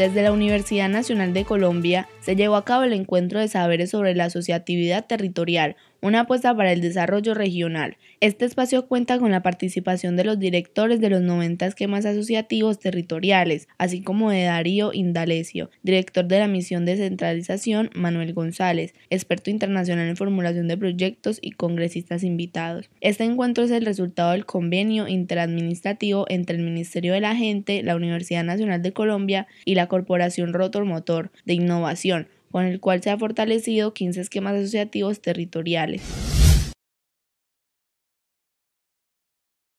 Desde la Universidad Nacional de Colombia se llevó a cabo el encuentro de saberes sobre la asociatividad territorial, una apuesta para el desarrollo regional. Este espacio cuenta con la participación de los directores de los 90 esquemas asociativos territoriales, así como de Darío Indalecio, director de la misión de centralización Manuel González, experto internacional en formulación de proyectos y congresistas invitados. Este encuentro es el resultado del convenio interadministrativo entre el Ministerio de la Gente, la Universidad Nacional de Colombia y la Corporación Rotor Motor de Innovación con el cual se han fortalecido 15 esquemas asociativos territoriales.